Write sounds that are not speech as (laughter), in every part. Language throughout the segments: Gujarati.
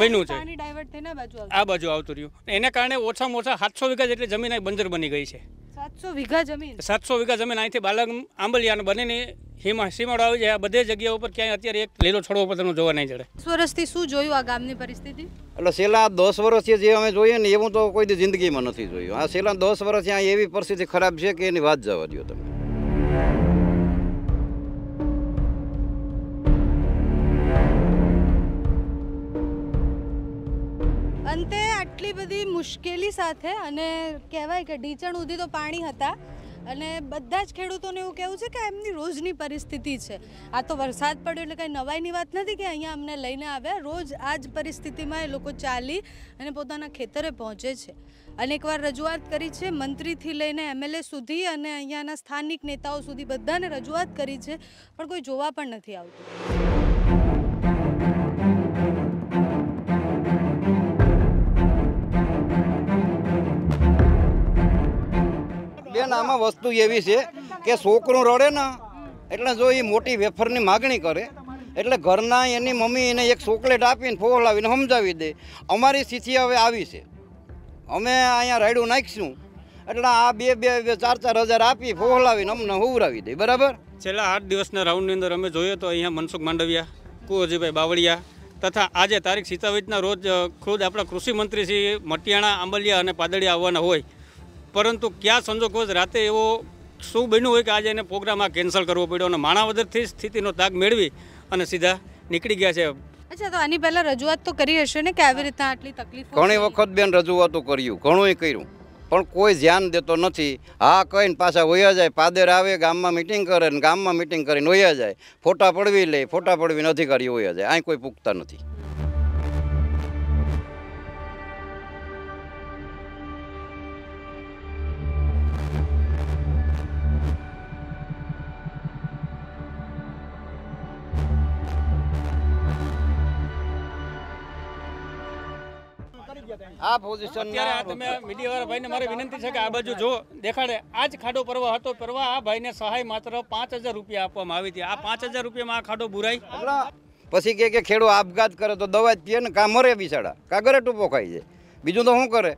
બન્યું છે આ બાજુ આવતું રહ્યું એના કારણે ઓછામાં ઓછા સાતસો વીઘા જેટલી જમીન અહીં બંજર બની ગઈ છે સાતસો વીઘા જમીન સાતસો વીઘા જમીન અહીંથી બાલક આંબલિયાને બનેની હિમા સીમાડો આવી જાય આ બધી જગ્યા ઉપર ક્યાંય અત્યારે એક લીલો છોડવો ઉપર જોવા નહીં જડે વર્ષથી શું જોયું આ ગામની પરિસ્થિતિ એટલે છેલ્લા દસ વર્ષથી જે અમે જોઈએ ને એવું તો કોઈ જિંદગીમાં નથી જોયું આ છેલ્લા દસ વર્ષથી આ એવી પરિસ્થિતિ ખરાબ છે કે એની વાત જવા દો તમે એટલી બધી મુશ્કેલી સાથે અને કહેવાય કે ઢીચણ સુધી તો પાણી હતા અને બધા જ ખેડૂતોને એવું કહેવું છે કે એમની રોજની પરિસ્થિતિ છે આ તો વરસાદ પડ્યો એટલે કંઈ નવાઈની વાત નથી કે અહીંયા અમને લઈને આવ્યા રોજ આ જ પરિસ્થિતિમાં એ લોકો ચાલી અને પોતાના ખેતરે પહોંચે છે અનેકવાર રજૂઆત કરી છે મંત્રીથી લઈને એમએલએ સુધી અને અહીંયાના સ્થાનિક નેતાઓ સુધી બધાને રજૂઆત કરી છે પણ કોઈ જોવા પણ નથી આવતું બેન આમાં વસ્તુ એવી છે કે છોકરું રડે ને એટલે જો એ મોટી વેફરની માગણી કરે એટલે ઘરના એની મમ્મી એને એક ચોકલેટ આપીને ફોલાવીને સમજાવી દે અમારી સ્થિતિ હવે આવી છે અમે અહીંયા રાયડું નાખીશું એટલે આ બે બે ચાર ચાર હજાર આપી ફોહલાવીને અમને હોવરાવી દે બરાબર છેલ્લા આઠ દિવસના રાઉન્ડની અંદર અમે જોઈએ તો અહીંયા મનસુખ માંડવિયા કુંવરજીભાઈ બાવળિયા તથા આજે તારીખ સિત્તાવીસના રોજ ખુદ આપણા કૃષિમંત્રી શ્રી મટિયાણા આંબલિયા અને પાદળિયા આવવાના હોય પરંતુ ક્યાં સંજોગોજ રાતે એવો શું બન્યું હોય કે આજે એને પ્રોગ્રામ આ કેન્સલ કરવો પડ્યો અને માણાવદરથી સ્થિતિનો તાગ મેળવી અને સીધા નીકળી ગયા છે અચ્છા તો આની પહેલાં રજૂઆત તો કરી હશે ને કે આવી રીતના આટલી તકલીફ ઘણી વખત બેન રજૂઆતો કર્યું ઘણું કર્યું પણ કોઈ ધ્યાન દેતો નથી હા કહીને પાછા વયા જાય પાદર આવે ગામમાં મિટિંગ કરે ને ગામમાં મિટિંગ કરીને વયા જાય ફોટા પડવી લે ફોટા પડવી નથી કરી વયા જાય અહીં કોઈ પૂગતા નથી આ પોઝિશન તમે મીડિયાવાળા ભાઈને મારે વિનંતી છે કે આ બાજુ જો દેખાડે આ જ ખાડો પરવા હતો પરવા આ ભાઈને સહાય માત્ર પાંચ રૂપિયા આપવામાં આવી હતી આ પાંચ રૂપિયામાં આ ખાડો બુરાઈ પછી કે કે ખેડૂત આપઘાત કરે તો દવા જ પીએ ને કાં મરે બિચારા કાગરે ટૂંપો ખાઈ જાય બીજું તો શું કરે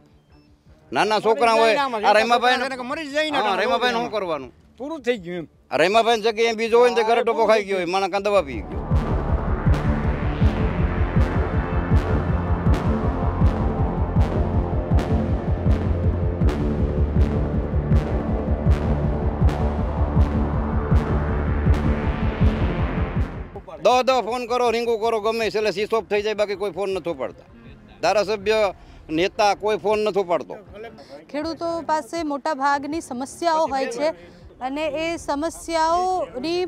નાના છોકરા હોય આ રેમાભાઈ મરી જાય રેમાભાઈ શું કરવાનું પૂરું થઈ ગયું રેમાભાઈ જગ્યાએ બીજો હોય ને ઘરે ટોપો ખાઈ ગયો હોય મારા કાં દવા પી ગયો દો દો ફોન કરો રીંગો કરો ગમે એટલે સીસોપ થઈ જાય બાકી કોઈ ફોન નથી પડતા ધારાસભ્ય નેતા કોઈ ફોન નથી પડતો ખેડૂતો પાસે મોટા ભાગની સમસ્યાઓ હોય છે અને એ સમસ્યાઓની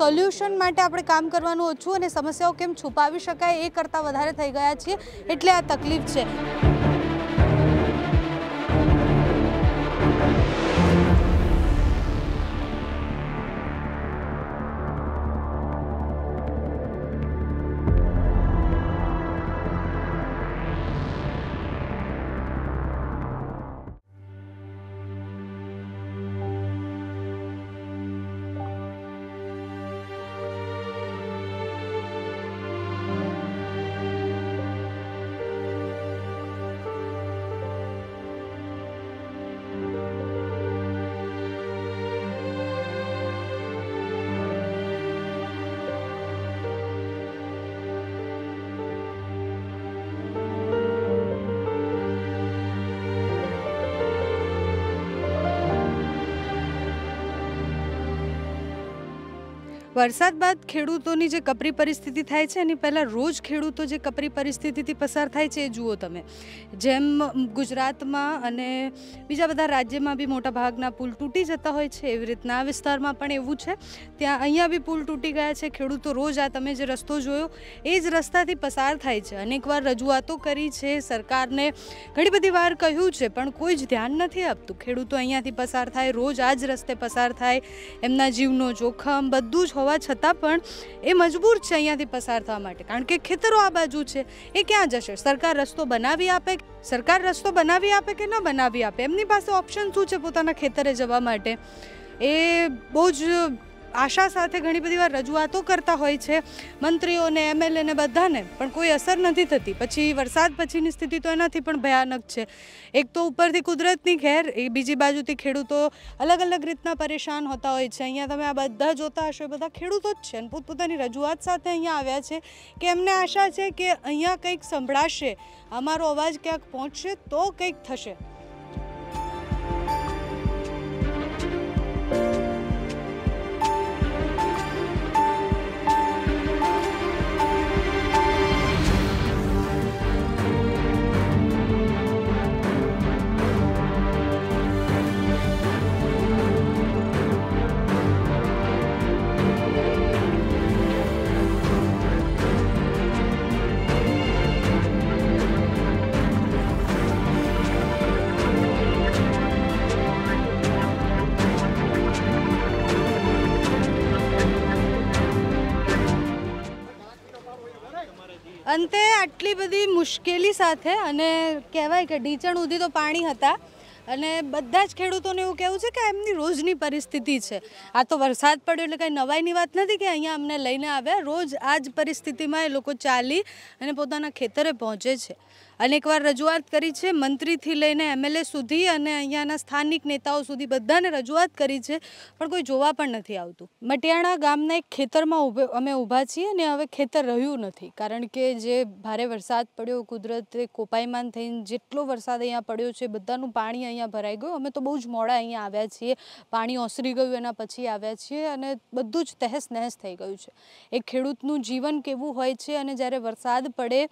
સોલ્યુશન માટે આપણે કામ કરવાનું ઓછું અને સમસ્યાઓ કેમ છુપાવી શકાય એ કરતાં વધારે થઈ ગયા છીએ એટલે આ તકલીફ છે વરસાદ બાદ ખેડૂતોની જે કપરી પરિસ્થિતિ થાય છે એની પહેલાં રોજ ખેડૂતો જે કપરી પરિસ્થિતિથી પસાર થાય છે એ જુઓ તમે જેમ ગુજરાતમાં અને બીજા બધા રાજ્યમાં બી મોટા ભાગના પુલ તૂટી જતા હોય છે એવી રીતના આ વિસ્તારમાં પણ એવું છે ત્યાં અહીંયા બી પુલ તૂટી ગયા છે ખેડૂતો રોજ આ તમે જે રસ્તો જોયો એ જ રસ્તાથી પસાર થાય છે અનેકવાર રજૂઆતો કરી છે સરકારને ઘણી બધી વાર કહ્યું છે પણ કોઈ જ ધ્યાન નથી આપતું ખેડૂતો અહીંયાથી પસાર થાય રોજ આ જ રસ્તે પસાર થાય એમના જીવનો જોખમ બધું જ હોવા હોવા છતાં પણ એ મજબૂર છે અહીંયાથી પસાર થવા માટે કારણ કે ખેતરો આ બાજુ છે એ ક્યાં જશે સરકાર રસ્તો બનાવી આપે સરકાર રસ્તો બનાવી આપે કે ન બનાવી આપે એમની પાસે ઓપ્શન શું છે પોતાના ખેતરે જવા માટે એ બહુ જ આશા સાથે ઘણી બધી વાર રજૂઆતો કરતા હોય છે મંત્રીઓને એમએલએને બધાને પણ કોઈ અસર નથી થતી પછી વરસાદ પછીની સ્થિતિ તો એનાથી પણ ભયાનક છે એક તો ઉપરથી કુદરતની ઘેર એ બીજી બાજુથી ખેડૂતો અલગ અલગ રીતના પરેશાન હોતા હોય છે અહીંયા તમે આ બધા જોતા હશો એ બધા ખેડૂતો જ છે અને પોતપોતાની રજૂઆત સાથે અહીંયા આવ્યા છે કે એમને આશા છે કે અહીંયા કંઈક સંભળાશે અમારો અવાજ ક્યાંક પહોંચશે તો કંઈક થશે એટલી બધી મુશ્કેલી સાથે અને કહેવાય કે ઢીંચણ ઉધી તો પાણી હતા અને બધા જ ખેડૂતોને એવું કહેવું છે કે એમની રોજની પરિસ્થિતિ છે આ તો વરસાદ પડ્યો એટલે કંઈ નવાઈની વાત નથી કે અહીંયા અમને લઈને આવ્યા રોજ આ જ પરિસ્થિતિમાં એ લોકો ચાલી અને પોતાના ખેતરે પહોંચે છે અનેકવાર રજૂઆત કરી છે મંત્રીથી લઈને એમએલએ સુધી અને અહીંયાના સ્થાનિક નેતાઓ સુધી બધાને રજૂઆત કરી છે પણ કોઈ જોવા પણ નથી આવતું મટિયાણા ગામના એક ખેતરમાં અમે ઊભા છીએ અને હવે ખેતર રહ્યું નથી કારણ કે જે ભારે વરસાદ પડ્યો કુદરતે કોપાયમાન થઈને જેટલો વરસાદ અહીંયા પડ્યો છે બધાનું પાણી અહીંયા ભરાઈ ગયું અમે તો બહુ જ મોડા અહીંયા આવ્યા છીએ પાણી ઓસરી ગયું એના પછી આવ્યા છીએ અને બધું જ તહેસ નહેસ થઈ ગયું છે એ ખેડૂતનું જીવન કેવું હોય છે અને જ્યારે વરસાદ પડે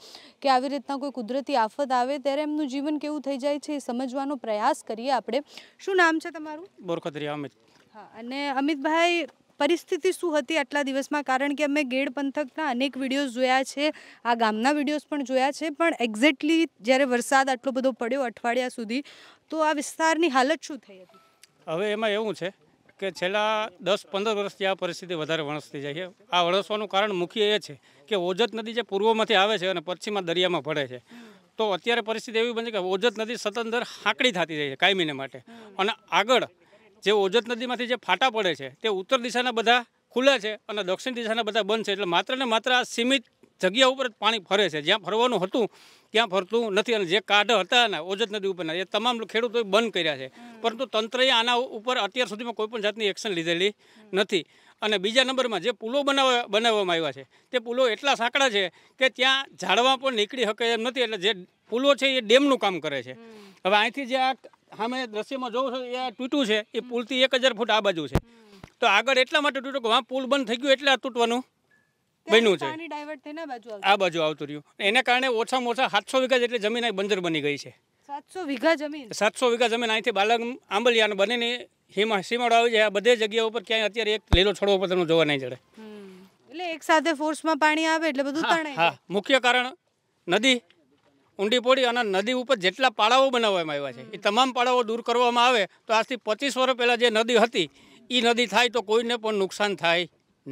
કે આવી રીતના કોઈ કુદરતી કોઈ આફત આવે ત્યારે એમનું જીવન કેવું થઈ જાય છે એ સમજવાનો પ્રયાસ કરીએ આપણે શું નામ છે તમારું બોરખોદરી અમિત હા અને અમિતભાઈ પરિસ્થિતિ શું હતી આટલા દિવસમાં કારણ કે અમે ગેડ પંથકના અનેક વિડીયોઝ જોયા છે આ ગામના વિડીયોઝ પણ જોયા છે પણ એક્ઝેક્ટલી જ્યારે વરસાદ આટલો બધો પડ્યો અઠવાડિયા સુધી તો આ વિસ્તારની હાલત શું થઈ હતી હવે એમાં એવું છે કે છેલ્લા દસ પંદર વર્ષથી આ પરિસ્થિતિ વધારે વણસતી જાય છે આ વણસવાનું કારણ મુખ્ય એ છે કે ઓજત નદી જે પૂર્વમાંથી આવે છે અને પશ્ચિમમાં દરિયામાં પડે છે તો અત્યારે પરિસ્થિતિ એવી બની કે ઓજત નદી સતત હાંકડી થતી જાય છે કાયમીને માટે અને આગળ જે ઓજત નદીમાંથી જે ફાટા પડે છે તે ઉત્તર દિશાના બધા ખુલ્લા છે અને દક્ષિણ દિશાના બધા બંધ છે એટલે માત્ર ને માત્ર આ સીમિત જગ્યા ઉપર જ પાણી ફરે છે જ્યાં ફરવાનું હતું ત્યાં ફરતું નથી અને જે કાઢ હતા ને ઓજત નદી ઉપરના એ તમામ ખેડૂતોએ બંધ કર્યા છે પરંતુ તંત્રએ આના ઉપર અત્યાર સુધીમાં કોઈપણ જાતની એક્શન લીધેલી નથી અને બીજા નંબરમાં જે પુલો બનાવવા બનાવવામાં આવ્યા છે તે પુલો એટલા સાંકડા છે કે ત્યાં ઝાડવા પણ નીકળી શકે એમ નથી એટલે જે પુલો છે એ ડેમનું કામ કરે છે હવે અહીંથી જે આ સામે દ્રશ્યમાં જોઉં છું એ તૂટ્યું છે એ પુલથી એક હજાર ફૂટ આ બાજુ છે તો આગળ એટલા માટે તૂટ્યું કે વાં પુલ બંધ થઈ ગયું એટલે આ તૂટવાનું બન્યું છે આ બાજુ આવતું રહ્યું એના કારણે ઓછામાં ઓછા સાતસો વીઘા જેટલી જમીન બંજર બની ગઈ છે સાતસો વીઘા જમીન સાતસો વીઘા જમીન અહીંથી બાલક આંબલિયા બનેની હિમા સીમાડો આવી જાય બધે જગ્યા ઉપર ક્યાંય અત્યારે એક લીલો છોડવો પણ તમને જોવા નહીં જડે એટલે એક સાથે ફોર્સમાં પાણી આવે એટલે બધું તણાય હા મુખ્ય કારણ નદી ઊંડી પોડી અને નદી ઉપર જેટલા પાળાઓ બનાવવામાં આવ્યા છે એ તમામ પાળાઓ દૂર કરવામાં આવે તો આજથી પચીસ વર્ષ પહેલાં જે નદી હતી એ નદી થાય તો કોઈને પણ નુકસાન થાય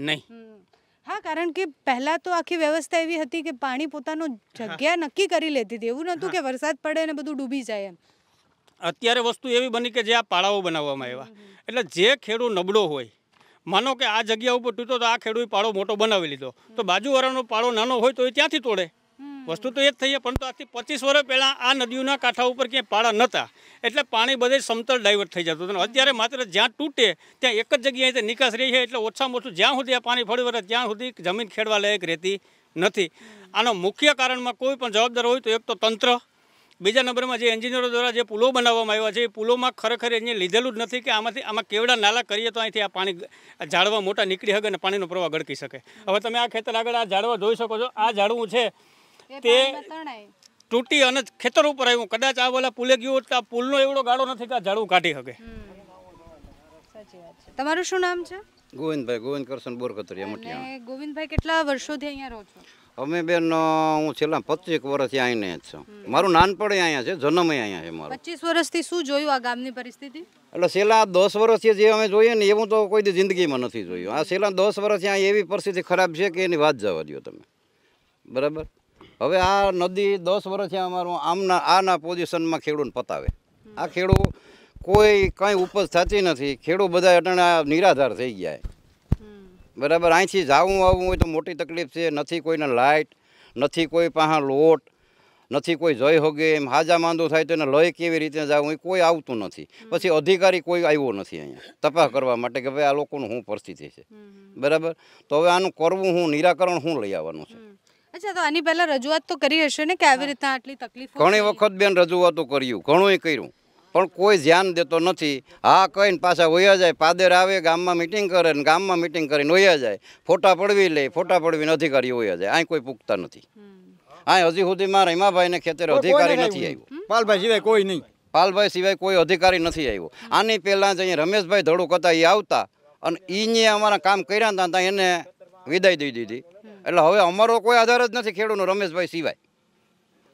નહીં હા કારણ કે પહેલાં તો આખી વ્યવસ્થા એવી હતી કે પાણી પોતાનો જગ્યા નક્કી કરી લેતી હતી એવું નહોતું કે વરસાદ પડે અને બધું ડૂબી જાય એમ અત્યારે વસ્તુ એવી બની કે જે આ પાળાઓ બનાવવામાં આવ્યા એટલે જે ખેડૂત નબળો હોય માનો કે આ જગ્યા ઉપર તૂટો તો આ ખેડૂત પાળો મોટો બનાવી લીધો તો બાજુવાળાનો પાળો નાનો હોય તો એ ત્યાંથી તોડે વસ્તુ તો એ જ થઈ પરંતુ આજથી પચીસ વર્ષ પહેલાં આ નદીઓના કાંઠા ઉપર ક્યાંય પાળા નહોતા એટલે પાણી બધે સમતલ ડાયવર્ટ થઈ જતું હતું અત્યારે માત્ર જ્યાં તૂટે ત્યાં એક જ જગ્યાએ નિકાસ રહી છે એટલે ઓછામાં ઓછું જ્યાં સુધી આ પાણી ફળી વળે ત્યાં સુધી જમીન ખેડવા લાયક રહેતી નથી આનો મુખ્ય કારણમાં કોઈ પણ જવાબદાર હોય તો એક તો તંત્ર બીજા નંબરમાં જે એન્જિનિયરો દ્વારા જે પુલો બનાવવામાં આવ્યા છે એ પુલોમાં ખરેખર એને લીધેલું જ નથી કે આમાંથી આમાં કેવડા નાલા કરીએ તો અહીંથી આ પાણી ઝાડવા મોટા નીકળી શકે અને પાણીનો પ્રવાહ ગળકી શકે હવે તમે આ ખેતર આગળ આ ઝાડવા જોઈ શકો છો આ ઝાડવું છે તે તૂટી અને ખેતર ઉપર આવ્યું કદાચ આ બોલા પુલે ગયું હોત તો આ પુલનો એવડો ગાળો નથી કે આ ઝાડવું કાઢી શકે તમારું શું નામ છે ગોવિંદભાઈ ગોવિંદ કરશન બોરકતરિયા મોટિયા ગોવિંદભાઈ કેટલા વર્ષોથી અહીંયા રહો છો અમે બેન હું છેલ્લા પચીસ વર્ષથી આવીને જ છું મારું નાનપણ અહીંયા છે જન્મ અહીંયા છે મારું પચીસ વર્ષથી શું જોયું આ ગામની પરિસ્થિતિ એટલે છેલ્લા દસ વર્ષથી જે અમે જોઈએ ને એવું તો કોઈ જિંદગીમાં નથી જોયું આ છેલ્લા દસ વર્ષથી અહીંયા એવી પરિસ્થિતિ ખરાબ છે કે એની વાત જવા દો તમે બરાબર હવે આ નદી દસ વર્ષથી અમારું આમના આના પોઝિશનમાં ખેડૂતને પતાવે આ ખેડૂત કોઈ કંઈ ઉપજ થતી નથી ખેડૂત બધા અટાણા નિરાધાર થઈ ગયા બરાબર અહીંથી જવું આવવું હોય તો મોટી તકલીફ છે નથી કોઈને લાઇટ નથી કોઈ પાસે લોટ નથી કોઈ જય હોગે એમ હાજા માંદો થાય તો એને લય કેવી રીતે જવું એ કોઈ આવતું નથી પછી અધિકારી કોઈ આવ્યો નથી અહીંયા તપાસ કરવા માટે કે ભાઈ આ લોકોનું શું પરિસ્થિતિ છે બરાબર તો હવે આનું કરવું હું નિરાકરણ શું લઈ આવવાનું છે અચ્છા તો આની પહેલાં રજૂઆત તો કરી હશે ને કે આવી રીતના આટલી તકલીફ ઘણી વખત બેન રજૂઆતો કર્યું ઘણું કર્યું પણ કોઈ ધ્યાન દેતો નથી હા કહીને પાછા વયા જાય પાદર આવે ગામમાં મિટિંગ કરે ને ગામમાં મિટિંગ કરીને વયા જાય ફોટા પડવી લે ફોટા પડવીને અધિકારીઓ વયા જાય અહીં કોઈ પૂગતા નથી અહીં હજી સુધીમાં રમાભાઈને ખેતર અધિકારી નથી આવ્યો પાલભાઈ સિવાય કોઈ નહીં પાલભાઈ સિવાય કોઈ અધિકારી નથી આવ્યો આની પહેલાં જ અહીંયા રમેશભાઈ ધડુક હતા એ આવતા અને એને અમારા કામ કર્યા હતા એને વિદાય દઈ દીધી એટલે હવે અમારો કોઈ આધાર જ નથી ખેડૂતનો રમેશભાઈ સિવાય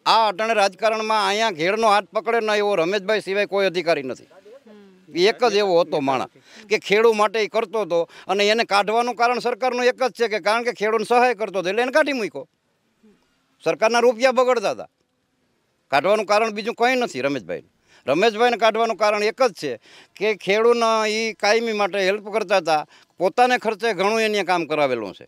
આ અટણે રાજકારણમાં અહીંયા ઘેરનો હાથ પકડે ને એવો રમેશભાઈ સિવાય કોઈ અધિકારી નથી એક જ એવો હતો માણસ કે ખેડૂ માટે એ કરતો હતો અને એને કાઢવાનું કારણ સરકારનું એક જ છે કે કારણ કે ખેડૂને સહાય કરતો હતો એટલે એને કાઢી મૂક્યો સરકારના રૂપિયા બગડતા હતા કાઢવાનું કારણ બીજું કંઈ નથી રમેશભાઈ રમેશભાઈને કાઢવાનું કારણ એક જ છે કે ખેડૂતને એ કાયમી માટે હેલ્પ કરતા હતા પોતાને ખર્ચે ઘણું એને કામ કરાવેલું છે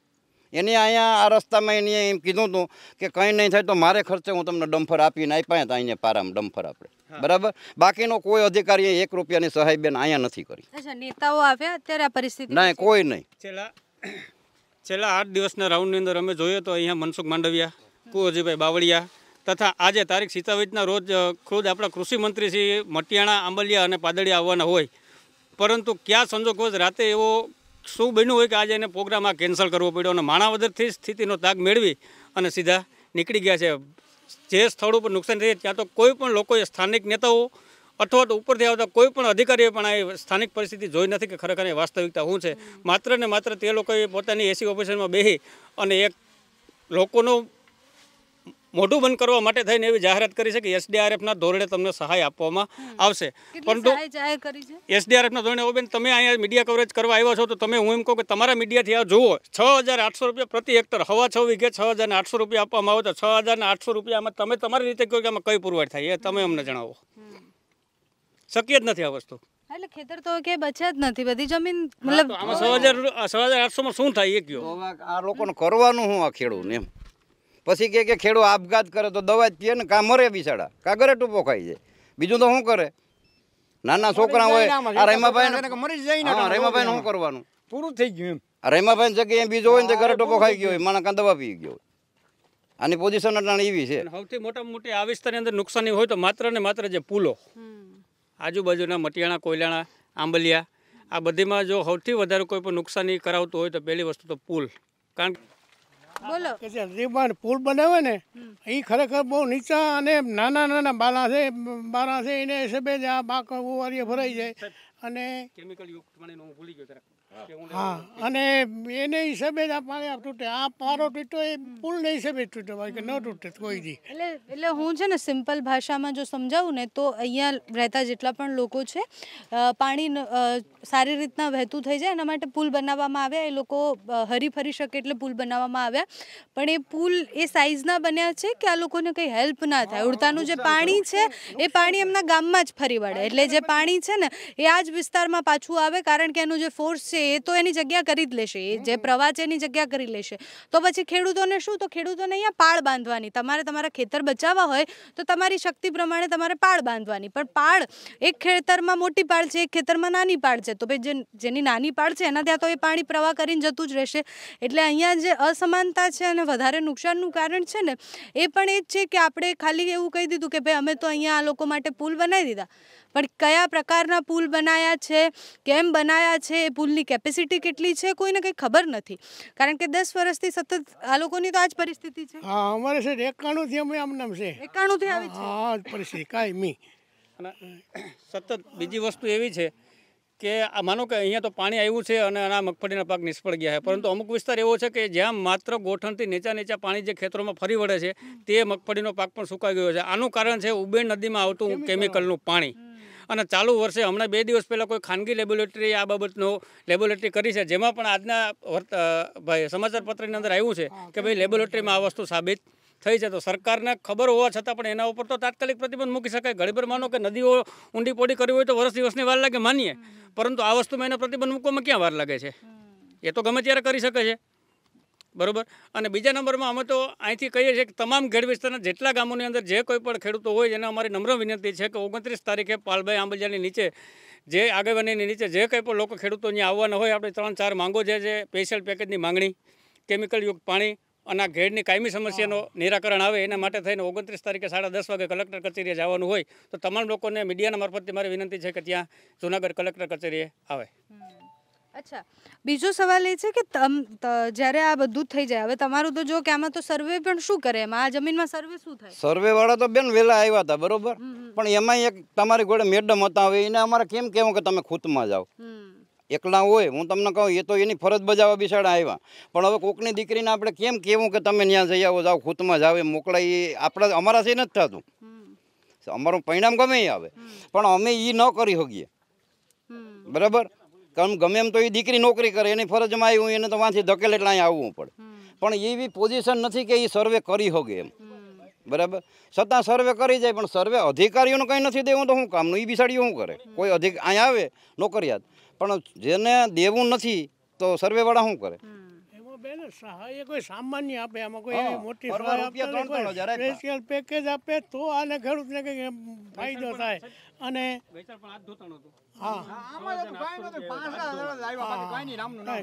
એને અહીંયા આ રસ્તામાં એને એમ કીધું હતું કે કંઈ નહીં થાય તો મારે ખર્ચે હું તમને ડમ્ફર આપીને આપ્યા તો અહીંયા પારામાં ડમ્ફર આપણે બરાબર બાકીનો કોઈ અધિકારીએ એક રૂપિયાની સહાય બેન અહીંયા નથી કરી નેતાઓ આવ્યા અત્યારે આ પરિસ્થિતિ નહીં કોઈ નહીં છેલ્લા (coughs) છેલ્લા આઠ દિવસના રાઉન્ડની અંદર અમે જોઈએ તો અહીંયા મનસુખ માંડવિયા કુંવરજીભાઈ બાવળિયા તથા આજે તારીખ સિત્તાવીસના રોજ ખુદ આપણા કૃષિમંત્રી શ્રી મટિયાણા આંબલિયા અને પાદળિયા આવવાના હોય પરંતુ ક્યાં સંજોગોજ રાતે એવો શું બન્યું હોય કે આજે એને પ્રોગ્રામ આ કેન્સલ કરવો પડ્યો અને માણાવદરથી સ્થિતિનો તાગ મેળવી અને સીધા નીકળી ગયા છે જે સ્થળ ઉપર નુકસાન થઈ ત્યાં તો કોઈ પણ લોકોએ સ્થાનિક નેતાઓ અથવા તો ઉપરથી આવતા કોઈ પણ અધિકારીએ પણ આ સ્થાનિક પરિસ્થિતિ જોઈ નથી કે ખરેખર એ વાસ્તવિકતા શું છે માત્ર ને માત્ર તે લોકોએ પોતાની એસી ઓફિસરમાં બેસી અને એક લોકોનો મોઢું બંધ કરવા માટે થઈને એવી જાહેરાત કરી છે કે એસડીઆરએફના ધોરણે તમને સહાય આપવામાં આવશે પરંતુ એસડીઆરએફના ધોરણે બેન તમે અહીંયા મીડિયા કવરેજ કરવા આવ્યા છો તો તમે હું એમ કહું કે તમારા મીડિયાથી આ જુઓ છ હજાર આઠસો રૂપિયા પ્રતિ હેક્ટર હવા છ વીઘે છ હજાર આઠસો રૂપિયા આપવામાં આવે તો છ હજાર આઠસો રૂપિયામાં તમે તમારી રીતે કહો કે આમાં કઈ પુરવાર થાય એ તમે અમને જણાવો શક્ય જ નથી આ વસ્તુ એટલે ખેતર તો કે બચ્યા જ નથી બધી જમીન મતલબ સો હજાર સો હજાર આઠસો માં શું થાય એ કયો આ લોકોને કરવાનું હું આ ખેડૂત એમ પછી કે કે ખેડૂત આપઘાત કરે તો દવા જ પીએ ને કાં મરે બિચારા કાં ઘરે ટૂંપો ખાઈ જાય બીજું તો શું કરે નાના છોકરા હોય આ રેમાભાઈ મરી જાય હા રેમાભાઈ શું કરવાનું પૂરું થઈ ગયું એમ રેમાભાઈ જગ્યાએ બીજો હોય ને ઘરે ટૂંપો ખાઈ ગયો હોય માણસ કાં દવા પી ગયો આની પોઝિશન અટાણે એવી છે સૌથી મોટા મોટી આ વિસ્તારની અંદર નુકસાની હોય તો માત્ર ને માત્ર જે પુલો આજુબાજુના મટિયાણા કોયલાણા આંબલિયા આ બધીમાં જો સૌથી વધારે કોઈ પણ નુકસાની કરાવતું હોય તો પહેલી વસ્તુ તો પુલ કારણ કે બોલો કે જે રીબન પુલ બનાવે ને એ ખરેખર બહુ નીચા અને નાના નાના બાલા છે બારા છે એને હિસાબે જ આ બાક ઉવારીએ ભરાઈ જાય અને કેમિકલ યુક્ત પાણી હું ભૂલી ગયો તરફ હા અને એને હિસાબે પાણી તૂટે આ પારો તૂટ્યો એ પુલને હિસાબે તૂટ્યો બાકી ન તૂટે કોઈ દી એટલે એટલે હું છે ને સિમ્પલ ભાષામાં જો સમજાવું ને તો અહીંયા રહેતા જેટલા પણ લોકો છે પાણી સારી રીતના વહેતું થઈ જાય એના માટે પુલ બનાવવામાં આવ્યા એ લોકો હરીફરી શકે એટલે પુલ બનાવવામાં આવ્યા પણ એ પુલ એ સાઇઝના બન્યા છે કે આ લોકોને કંઈ હેલ્પ ના થાય ઉડતાનું જે પાણી છે એ પાણી એમના ગામમાં જ ફરી વળે એટલે જે પાણી છે ને એ આ જ વિસ્તારમાં પાછું આવે કારણ કે એનું જે ફોર્સ છે છે એ તો એની જગ્યા કરી જ લેશે એ જે પ્રવાહ છે એની જગ્યા કરી લેશે તો પછી ખેડૂતોને શું તો ખેડૂતોને અહીંયા પાળ બાંધવાની તમારે તમારા ખેતર બચાવવા હોય તો તમારી શક્તિ પ્રમાણે તમારે પાળ બાંધવાની પણ પાળ એક ખેતરમાં મોટી પાળ છે એક ખેતરમાં નાની પાળ છે તો ભાઈ જે જેની નાની પાળ છે એના ત્યાં તો એ પાણી પ્રવાહ કરીને જતું જ રહેશે એટલે અહીંયા જે અસમાનતા છે અને વધારે નુકસાનનું કારણ છે ને એ પણ એ જ છે કે આપણે ખાલી એવું કહી દીધું કે ભાઈ અમે તો અહીંયા આ લોકો માટે પુલ બનાવી દીધા પણ કયા પ્રકારના પુલ બનાવ્યા છે કેમ બનાવ્યા છે એ પુલની કેપેસિટી કેટલી છે કોઈને કંઈ ખબર નથી કારણ કે દસ વર્ષથી સતત આ લોકોની તો આ જ પરિસ્થિતિ છે હા અમારે છે એકાણુંથી અમે આમ નામ છે એકાણુંથી આવી છે હા પરિસ્થિતિ કાંઈ અને સતત બીજી વસ્તુ એવી છે કે માનો કે અહીંયા તો પાણી આવ્યું છે અને આ મગફળીના પાક નિષ્ફળ ગયા છે પરંતુ અમુક વિસ્તાર એવો છે કે જ્યાં માત્ર ગોઠણથી નીચા નીચા પાણી જે ખેતરોમાં ફરી વળે છે તે મગફળીનો પાક પણ સુકાઈ ગયો છે આનું કારણ છે ઉબેણ નદીમાં આવતું કેમિકલનું પાણી અને ચાલુ વર્ષે હમણાં બે દિવસ પહેલાં કોઈ ખાનગી લેબોરેટરી આ બાબતનો લેબોરેટરી કરી છે જેમાં પણ આજના ભાઈ સમાચારપત્રની અંદર આવ્યું છે કે ભાઈ લેબોરેટરીમાં આ વસ્તુ સાબિત થઈ છે તો સરકારને ખબર હોવા છતાં પણ એના ઉપર તો તાત્કાલિક પ્રતિબંધ મૂકી શકાય ઘડીભર માનો કે નદીઓ ઊંડી પોડી કરવી હોય તો વર્ષ દિવસની વાર લાગે માનીએ પરંતુ આ વસ્તુમાં એના પ્રતિબંધ મૂકવામાં ક્યાં વાર લાગે છે એ તો ગમે ત્યારે કરી શકે છે બરાબર અને બીજા નંબરમાં અમે તો અહીંથી કહીએ છીએ કે તમામ ઘેડ વિસ્તારના જેટલા ગામોની અંદર જે કોઈ પણ ખેડૂતો હોય એને અમારી નમ્ર વિનંતી છે કે ઓગણત્રીસ તારીખે પાલભાઈ આંબલિયાની નીચે જે આગેવાનીની નીચે જે કંઈ પણ લોકો ખેડૂતો અહીંયા આવવાના હોય આપણે ત્રણ ચાર માંગો છે જે સ્પેશિયલ પેકેજની માંગણી કેમિકલયુક્ત પાણી અને આ ઘેડની કાયમી સમસ્યાનો નિરાકરણ આવે એના માટે થઈને ઓગણત્રીસ તારીખે સાડા દસ વાગે કલેક્ટર કચેરીએ જવાનું હોય તો તમામ લોકોને મીડિયાના મારફતથી મારી વિનંતી છે કે ત્યાં જુનાગઢ કલેક્ટર કચેરીએ આવે અચ્છા બીજો સવાલ એ છે કે તમ જ્યારે આ બધું થઈ જાય હવે તમારું તો જો કે આમાં તો સર્વે પણ શું કરે એમાં આ જમીનમાં સર્વે શું થાય સર્વે વાળા તો બેન વેલા આવ્યા હતા બરોબર પણ એમાં એક તમારી ઘોડે મેડમ હતા હવે એને અમારે કેમ કેવું કે તમે ખૂતમાં જાઓ એકલા હોય હું તમને કહું એ તો એની ફરજ બજાવવા બિસાડા આવ્યા પણ હવે કોકની દીકરીને આપણે કેમ કેવું કે તમે ત્યાં જઈ આવો જાઓ ખૂતમાં જાવ એ મોકલાય એ આપણા અમારાથી નથી થતું અમારું પરિણામ ગમે આવે પણ અમે એ ન કરી શકીએ બરાબર કારણ ગમે એમ તો એ દીકરી નોકરી કરે એની ફરજમાં આવી એને તો વાંથી ધકેલ એટલે અહીંયા આવવું પડે પણ એવી પોઝિશન નથી કે એ સર્વે કરી હોગે એમ બરાબર છતાં સર્વે કરી જાય પણ સર્વે અધિકારીઓનું કંઈ નથી દેવું તો શું કામનું એ બિસાડીઓ શું કરે કોઈ અધિક અહીંયા આવે નોકરિયાત પણ જેને દેવું નથી તો સર્વેવાળા શું કરે બેન સહાય કોઈ સામાન્ય આપે આમાં કોઈ એવી મોટી સહાય આપે સ્પેશિયલ પેકેજ આપે તો આને ખેડૂતને કંઈક ફાયદો થાય અને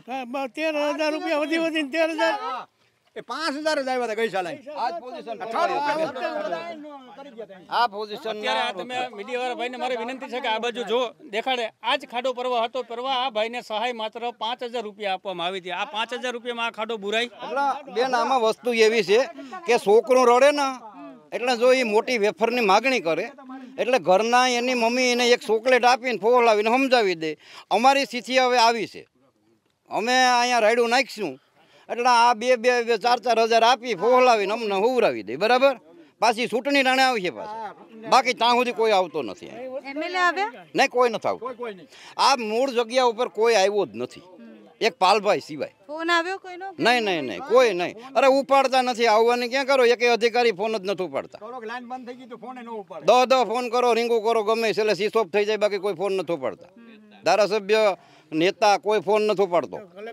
હા તેર હજાર રૂપિયા વધી વધીને તેર હજાર પાંચ હજાર જ આવ્યા હતા ગઈ સાલે આ પોઝિશન તમે મીડિયાવાળા ભાઈને મારે વિનંતી છે કે આ બાજુ જો દેખાડે આ ખાડો પરવા હતો પરવા આ ભાઈને સહાય માત્ર પાંચ હજાર રૂપિયા આપવામાં આવી હતી આ પાંચ હજાર રૂપિયામાં આ ખાડો બુરાઈ બેન વસ્તુ એવી છે કે છોકરું રડે ને એટલે જો એ મોટી વેફરની માગણી કરે એટલે ઘરના એની મમ્મી એને એક ચોકલેટ આપીને ફોલાવીને સમજાવી દે અમારી સ્થિતિ હવે આવી છે અમે અહીંયા રાયડું નાખીશું એટલે આ બે બે ચાર ચાર હજાર આપી ફોહલાવીને અમને હુવરાવી દે બરાબર પાછી ચૂંટણી રાણે આવશે પાછી બાકી ત્યાં સુધી કોઈ આવતો નથી નહીં કોઈ નથી આવતું આ મૂળ જગ્યા ઉપર કોઈ આવ્યો જ નથી એક પાલભાઈ સિવાય નહીં નહીં નહીં કોઈ નહીં અરે ઉપાડતા નથી આવવાની ક્યાં કરો એક અધિકારી ફોન જ નથી ઉપાડતા લાઈન બંધ ફોન દો દો ફોન કરો રીંગુ કરો ગમે એટલે સીસોપ થઈ જાય બાકી કોઈ ફોન નથી ઉપાડતા ધારાસભ્ય નેતા કોઈ ફોન નથી ઉપાડતો એટલે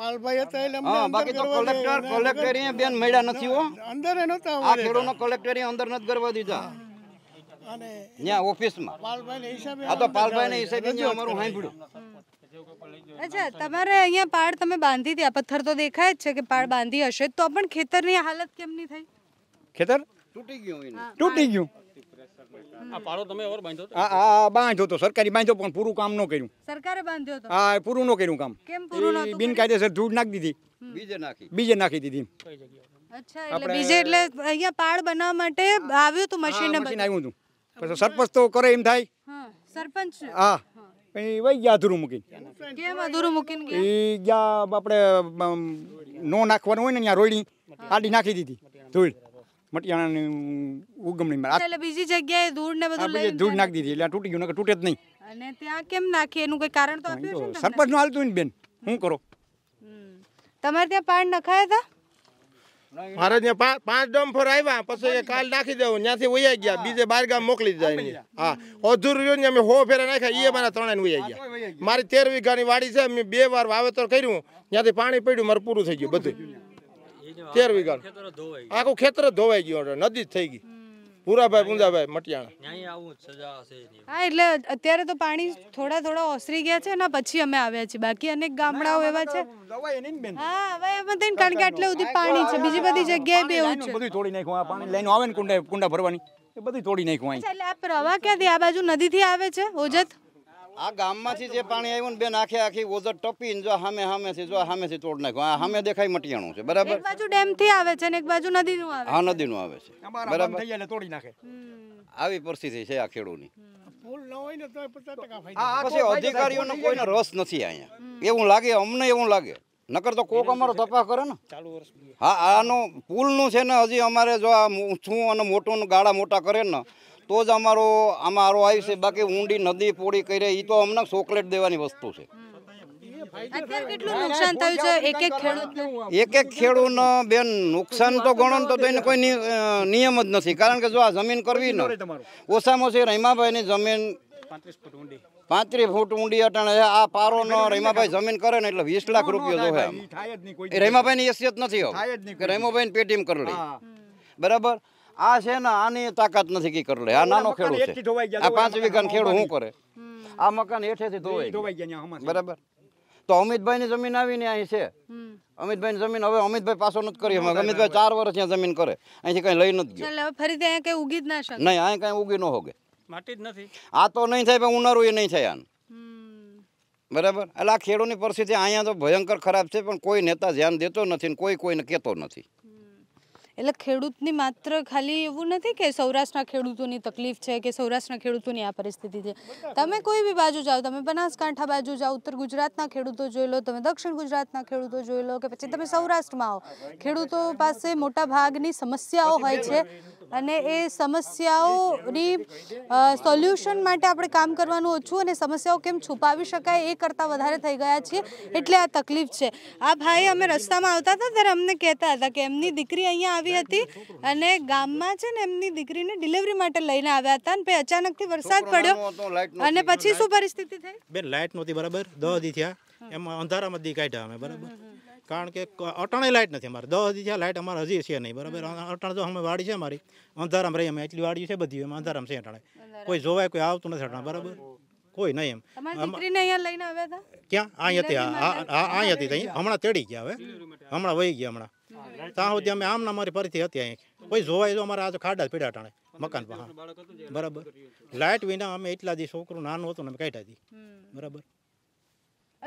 કલેક્ટર કલેક્ટર એ બેન મળ્યા નથી અંદર કલેક્ટર અંદર નથી કરવા દીધા અને ઓફિસમાં પાલભાઈને અચ્છા તમારે અહીંયા પાળ તમે બાંધી હતી પથ્થર તો દેખાય જ છે કે પાળ બાંધી હશે તો પણ ખેતરની હાલત કેમની થઈ ખેતર તૂટી ગયું સરકારી બાંધ્યો પણ પૂરું કામ ન કર્યું હા પૂરું ન કર્યું બિનકાયદેસર ધૂળ નાખી બીજે નાખી દીધી એટલે બીજે બનાવવા માટે આવ્યું તો મશીન મશીન આવ્યું હતું પછી સરપંચ તો કરે એમ થાય હા સરપંચ હા ગયા અધૂરું મૂકીને ગયા આપણે નો નાખવાનું હોય ને ત્યાં રોડી આડી નાખી દીધી ધૂળ મટિયાણાની ઉગમણીમાં એટલે બીજી જગ્યાએ ધૂળ ને બધું લઈ ધૂળ નાખી દીધી એટલે તૂટી ગયું નકર તૂટે જ નહીં અને ત્યાં કેમ નાખી એનું કોઈ કારણ તો આપ્યું છે સરપંચ નું હાલતું બેન શું કરો તમારે ત્યાં પાણ નખાયા હતા મારે ત્યાં પાંચ ડમ્ફર આવ્યા પછી કાલ નાખી દેવું ત્યાંથી વૈયા ગયા બીજે બાર ગામ મોકલી જાય હા અધૂર રહ્યું ને અમે હો ફેરા નાખ્યા એ મારા ત્રણે વૈયા ગયા મારી તેર વીઘાની વાડી છે મેં બે વાર વાવેતર કર્યું ત્યાંથી પાણી પડ્યું મારે પૂરું થઈ ગયું બધું તેર વીઘા આખું ખેતર ધોવાઈ ગયું નદી થઈ ગઈ પુરાભાઈ પુંજાભાઈ મટિયાણા હા એટલે અત્યારે તો પાણી થોડા થોડા ઓસરી ગયા છે ને પછી અમે આવ્યા છીએ બાકી અનેક ગામડાઓ એવા છે કારણ કે આટલે સુધી પાણી છે બીજી બધી જગ્યાએ બી એવું છે બધું તોડી નાખ્યું આ પાણી લઈને આવે ને કુંડા કુંડા ભરવાની એ બધું તોડી નાખ્યું એટલે આ પ્રવાહ ક્યાંથી આ બાજુ નદી થી આવે છે ઓજત આ ગામમાંથી જે પાણી આવ્યું ને બેન આખે આખી ઓઝર ટપીને જો સામે છે જો છે તોડ નાખ્યું આ સામે દેખાય મટિયાણું છે બરાબર એક બાજુ ડેમથી આવે છે ને એક બાજુ નદીનું આવે હા નદીનું આવે છે બરાબર થઈ જાય તોડી નાખે આવી પરિસ્થિતિ છે આ ખેડૂની પછી અધિકારીઓનો કોઈને રસ નથી અહીંયા એવું લાગે અમને એવું લાગે નકર તો કોક અમારો તપાસ કરે ને હા આનો પુલનું છે ને હજી અમારે જો આ ઊંચું અને મોટું ગાળા મોટા કરે ને તો જ અમારો અમારો આવી છે બાકી ઊંડી નદી પોડી કરી એ તો અમને ચોકલેટ દેવાની વસ્તુ છે એક એક ખેડૂત બેન નુકસાન તો ગણો તો તેને કોઈ નિયમ જ નથી કારણ કે જો આ જમીન કરવી ન ઓછામાં ઓછી રહીમાભાઈની જમીન પાંત્રીસ ફૂટ ઊંડી અટાણે આ પારો નો રહીમાભાઈ જમીન કરે ને એટલે વીસ લાખ રૂપિયો જોવે રહીમાભાઈ ની હેસિયત નથી રહીમાભાઈ પેટીમ કરડી બરાબર આ છે ને આની તાકાત નથી કે કરલે આ નાનો ખેડૂત છે આ પાંચ વીઘાનો ખેડૂ શું કરે આ મકાન હેઠેથી ધોવાઈ ગયા બરાબર તો અમિતભાઈની જમીન આવીને અહીં છે અમિતભાઈ જમીન હવે અમિતભાઈ પાછો નથી કરી અમિતભાઈ ચાર વર્ષ ત્યાં જમીન કરે અહીંથી કઈ લઈ નથી ગયો ફરી ત્યાં કઈ ઉગી જ ના શકે નહીં અહીં કઈ ઉગી ન હોગે માટી જ નથી આ તો નહીં થાય પણ ઉનાળું એ નહીં થાય આનું બરાબર એટલે આ ખેડૂતની પરિસ્થિતિ અહીંયા તો ભયંકર ખરાબ છે પણ કોઈ નેતા ધ્યાન દેતો નથી ને કોઈ કોઈને કહેતો નથી એટલે ખેડૂતની માત્ર ખાલી એવું નથી કે સૌરાષ્ટ્રના ખેડૂતોની તકલીફ છે કે સૌરાષ્ટ્રના ખેડૂતોની આ પરિસ્થિતિ છે તમે કોઈ બી બાજુ જાઓ તમે બનાસકાંઠા બાજુ જાઓ ઉત્તર ગુજરાતના ખેડૂતો જોઈ લો તમે દક્ષિણ ગુજરાતના ખેડૂતો જોઈ લો કે પછી તમે સૌરાષ્ટ્રમાં આવો ખેડૂતો પાસે મોટા ભાગની સમસ્યાઓ હોય છે અને એ સમસ્યાઓની સોલ્યુશન માટે આપણે કામ કરવાનું ઓછું અને સમસ્યાઓ કેમ છુપાવી શકાય એ કરતાં વધારે થઈ ગયા છીએ એટલે આ તકલીફ છે આ ભાઈ અમે રસ્તામાં આવતા હતા ત્યારે અમને કહેતા હતા કે એમની દીકરી અહીંયા આવી હતી અને ગામમાં છે ને એમની દીકરીને ડિલિવરી માટે લઈને આવ્યા હતા અને પછી અચાનકથી વરસાદ પડ્યો અને પછી શું પરિસ્થિતિ થઈ બેન લાઇટ નહોતી બરાબર દહ દી થયા એમાં અંધારામાં દી કાઢ્યા અમે બરાબર કારણ કે અટાણે લાઇટ નથી અમારે દસ હજી થયા લાઇટ અમારે હજી છે નહીં બરાબર અટાણે તો અમે વાડી છે અમારી અંધારામાં રહી અમે એટલી વાડી છે બધી એમાં અંધારામ છે અટાણે કોઈ જોવાય કોઈ આવતું નથી અટાણે બરાબર કોઈ નહીં એમ ક્યાં અહીંયા હતી હા આ હતી હમણાં તેડી ગયા હવે હમણાં વહી ગયા હમણાં ત્યાં સુધી અમે આમના અમારી પરિસ્થિતિ હતી અહીં કોઈ જોવાય જો અમારે આજે ખાડા પીડા ટાણે મકાન પાસે બરાબર લાઇટ વિના અમે એટલા દી છોકરું નાનું હતું અમે કાઢ્યા દી બરાબર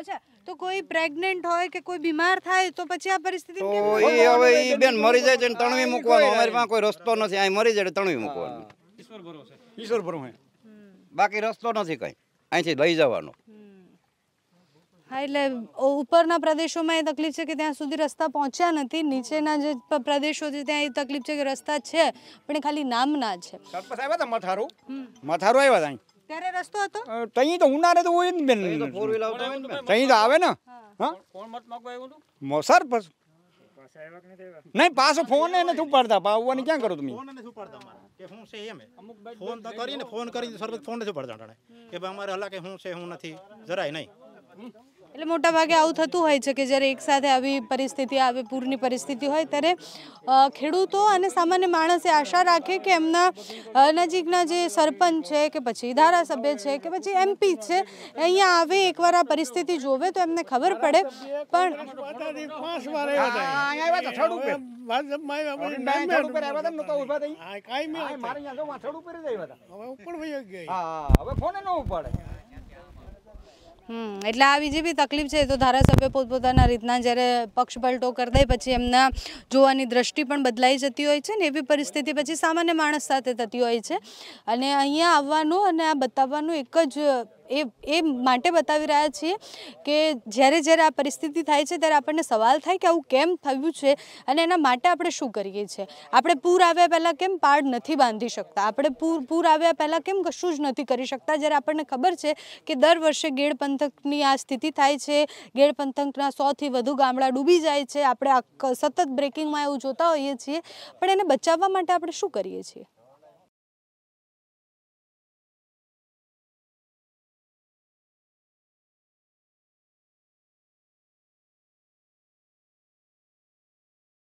અચ્છા તો કોઈ પ્રેગ્નન્ટ હોય કે કોઈ બીમાર થાય તો પછી આ પરિસ્થિતિ એ હવે એ બેન મરી જાય છે તણવી મૂકવાનો અમારી પાસે કોઈ રસ્તો નથી અહીં મરી જાય તણવી મૂકવાનો ઈશ્વર ભરોસે ઈશ્વર ભરોસે બાકી રસ્તો નથી કઈ અહીંથી લઈ જવાનો હા એટલે ઉપરના પ્રદેશોમાં એ તકલીફ છે કે ત્યાં સુધી રસ્તા પહોંચ્યા નથી નીચેના જે પ્રદેશો છે ત્યાં એ તકલીફ છે કે રસ્તા છે પણ એ ખાલી નામના છે સરપંચ આવ્યા મથારો મથારો આવ્યા ત્યારે રસ્તો હતો તઈ તો ઉનાળે તો હોય ને બેન તઈ તો આવે ને હા કોણ મત નહીં પાછો ફોન એને શું પડતા પાવવાની ક્યાં કરો તમે ફોન શું ફોન તો કરીને ફોન કરીને સરપંચ ફોન નથી પડતા કે ભાઈ અમારે હલા કે હું છે હું નથી જરાય નહીં એટલે મોટા ભાગે આવું થતું હોય છે કે જ્યારે એકસાથે આવી પરિસ્થિતિ આવે પૂરની પરિસ્થિતિ હોય ત્યારે ખેડૂતો અને સામાન્ય માણસે આશા રાખે કે એમના નજીકના જે સરપંચ છે કે પછી ધારાસભ્ય છે કે પછી એમપી છે અહીંયા આવે એકવાર આ પરિસ્થિતિ જોવે તો એમને ખબર પડે પણ એટલે આ બીજી બી તકલીફ છે તો ધારાસભ્ય પોતપોતાના રીતના જ્યારે પક્ષ પલટો કરતા પછી એમના જોવાની દ્રષ્ટિ પણ બદલાઈ જતી હોય છે ને એવી પરિસ્થિતિ પછી સામાન્ય માણસ સાથે થતી હોય છે અને અહીંયા આવવાનું અને આ બતાવવાનું એક જ એ એ માટે બતાવી રહ્યા છીએ કે જ્યારે જ્યારે આ પરિસ્થિતિ થાય છે ત્યારે આપણને સવાલ થાય કે આવું કેમ થયું છે અને એના માટે આપણે શું કરીએ છીએ આપણે પૂર આવ્યા પહેલાં કેમ પાડ નથી બાંધી શકતા આપણે પૂર પૂર આવ્યા પહેલાં કેમ કશું જ નથી કરી શકતા જ્યારે આપણને ખબર છે કે દર વર્ષે ગેડ પંથકની આ સ્થિતિ થાય છે ગેડ પંથકના સોથી વધુ ગામડા ડૂબી જાય છે આપણે સતત બ્રેકિંગમાં એવું જોતા હોઈએ છીએ પણ એને બચાવવા માટે આપણે શું કરીએ છીએ